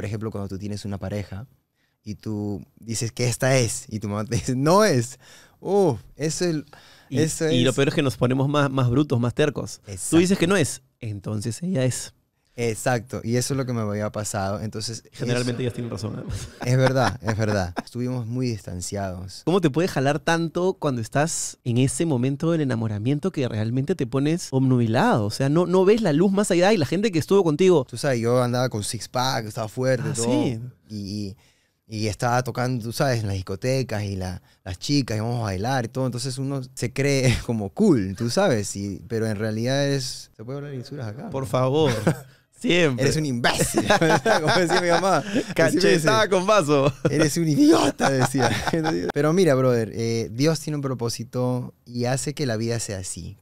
por ejemplo, cuando tú tienes una pareja y tú dices que esta es y tu mamá te dice, no es. Uf, eso es... Y, eso lo peor es que nos ponemos más, más brutos, más tercos. Tú dices que no es, entonces ella es. Exacto, y eso es lo que me había pasado. Entonces, Generalmente ellos tienen razón. ¿eh? Es verdad, es verdad. Estuvimos muy distanciados. ¿Cómo te puede jalar tanto cuando estás en ese momento del enamoramiento que realmente te pones obnubilado? O sea, no, no ves la luz más allá y la gente que estuvo contigo. Tú sabes, yo andaba con six-pack, estaba fuerte, ah, Sí. Y, estaba tocando, tú sabes, en las discotecas y las chicas, y vamos a bailar y todo. Entonces uno se cree como cool, tú sabes, y, pero en realidad es... ¿Se puede hablar insuras acá? Por favor. Siempre. Eres un imbécil. Como decía mi mamá. Estaba con vaso. Eres un idiota, decía. Pero mira, brother, eh, Dios tiene un propósito y hace que la vida sea así.